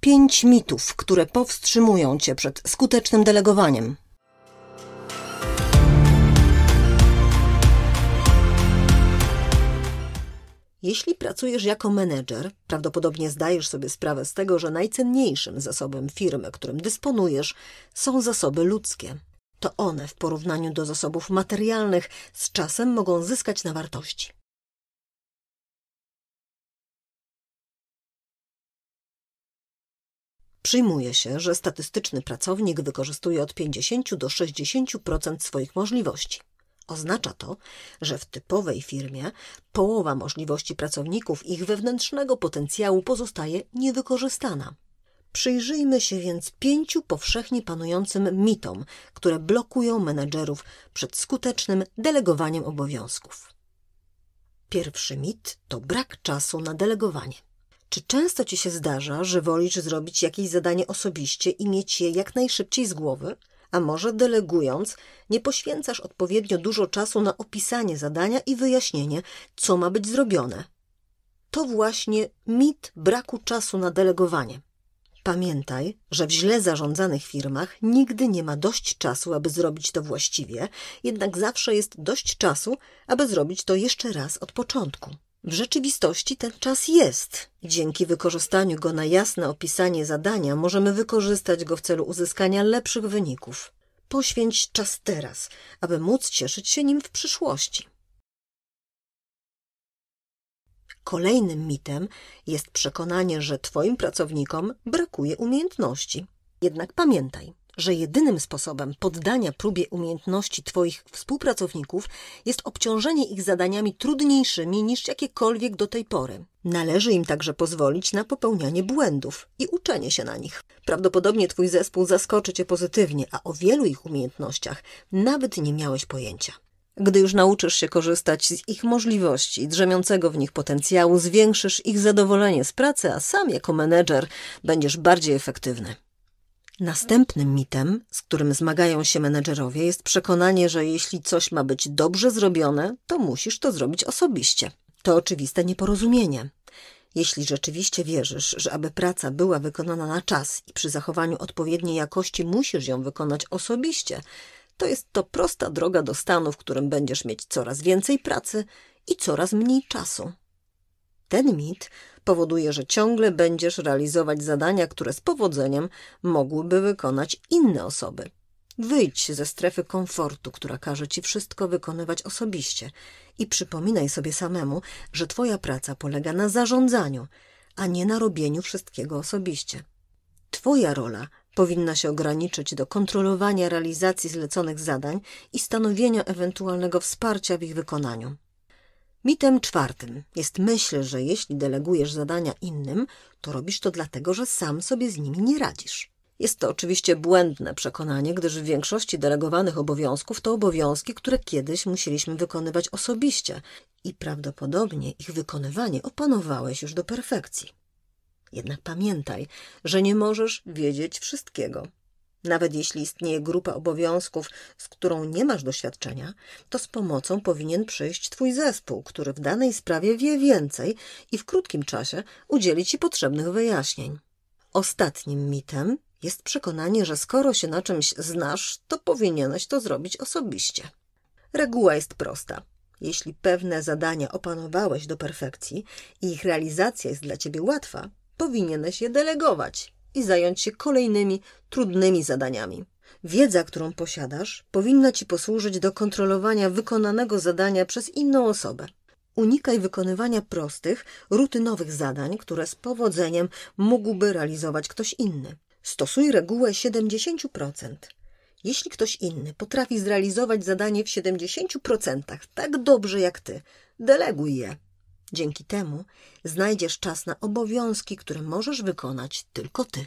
Pięć mitów, które powstrzymują Cię przed skutecznym delegowaniem. Jeśli pracujesz jako menedżer, prawdopodobnie zdajesz sobie sprawę z tego, że najcenniejszym zasobem firmy, którym dysponujesz, są zasoby ludzkie. To one w porównaniu do zasobów materialnych z czasem mogą zyskać na wartości. Przyjmuje się, że statystyczny pracownik wykorzystuje od 50 do 60% swoich możliwości. Oznacza to, że w typowej firmie połowa możliwości pracowników ich wewnętrznego potencjału pozostaje niewykorzystana. Przyjrzyjmy się więc pięciu powszechnie panującym mitom, które blokują menedżerów przed skutecznym delegowaniem obowiązków. Pierwszy mit to brak czasu na delegowanie. Czy często ci się zdarza, że wolisz zrobić jakieś zadanie osobiście i mieć je jak najszybciej z głowy? A może delegując, nie poświęcasz odpowiednio dużo czasu na opisanie zadania i wyjaśnienie, co ma być zrobione? To właśnie mit braku czasu na delegowanie. Pamiętaj, że w źle zarządzanych firmach nigdy nie ma dość czasu, aby zrobić to właściwie, jednak zawsze jest dość czasu, aby zrobić to jeszcze raz od początku. W rzeczywistości ten czas jest. Dzięki wykorzystaniu go na jasne opisanie zadania możemy wykorzystać go w celu uzyskania lepszych wyników. Poświęć czas teraz, aby móc cieszyć się nim w przyszłości. Kolejnym mitem jest przekonanie, że Twoim pracownikom brakuje umiejętności. Jednak pamiętaj, że jedynym sposobem poddania próbie umiejętności Twoich współpracowników jest obciążenie ich zadaniami trudniejszymi niż jakiekolwiek do tej pory. Należy im także pozwolić na popełnianie błędów i uczenie się na nich. Prawdopodobnie Twój zespół zaskoczy Cię pozytywnie, a o wielu ich umiejętnościach nawet nie miałeś pojęcia. Gdy już nauczysz się korzystać z ich możliwości i drzemiącego w nich potencjału, zwiększysz ich zadowolenie z pracy, a sam jako menedżer będziesz bardziej efektywny. Następnym mitem, z którym zmagają się menedżerowie, jest przekonanie, że jeśli coś ma być dobrze zrobione, to musisz to zrobić osobiście. To oczywiste nieporozumienie. Jeśli rzeczywiście wierzysz, że aby praca była wykonana na czas i przy zachowaniu odpowiedniej jakości musisz ją wykonać osobiście, to jest to prosta droga do stanu, w którym będziesz mieć coraz więcej pracy i coraz mniej czasu. Ten mit powoduje, że ciągle będziesz realizować zadania, które z powodzeniem mogłyby wykonać inne osoby. Wyjdź ze strefy komfortu, która każe ci wszystko wykonywać osobiście i przypominaj sobie samemu, że twoja praca polega na zarządzaniu, a nie na robieniu wszystkiego osobiście. Twoja rola powinna się ograniczyć do kontrolowania realizacji zleconych zadań i stanowienia ewentualnego wsparcia w ich wykonaniu. Mitem czwartym jest myśl, że jeśli delegujesz zadania innym, to robisz to dlatego, że sam sobie z nimi nie radzisz. Jest to oczywiście błędne przekonanie, gdyż w większości delegowanych obowiązków to obowiązki, które kiedyś musieliśmy wykonywać osobiście i prawdopodobnie ich wykonywanie opanowałeś już do perfekcji. Jednak pamiętaj, że nie możesz wiedzieć wszystkiego. Nawet jeśli istnieje grupa obowiązków, z którą nie masz doświadczenia, to z pomocą powinien przyjść Twój zespół, który w danej sprawie wie więcej i w krótkim czasie udzieli Ci potrzebnych wyjaśnień. Ostatnim mitem jest przekonanie, że skoro się na czymś znasz, to powinieneś to zrobić osobiście. Reguła jest prosta. Jeśli pewne zadania opanowałeś do perfekcji i ich realizacja jest dla Ciebie łatwa, powinieneś je delegować, i zająć się kolejnymi trudnymi zadaniami. Wiedza, którą posiadasz, powinna ci posłużyć do kontrolowania wykonanego zadania przez inną osobę. Unikaj wykonywania prostych, rutynowych zadań, które z powodzeniem mógłby realizować ktoś inny. Stosuj regułę 70%. Jeśli ktoś inny potrafi zrealizować zadanie w 70% tak dobrze jak ty, deleguj je. Dzięki temu znajdziesz czas na obowiązki, które możesz wykonać tylko ty.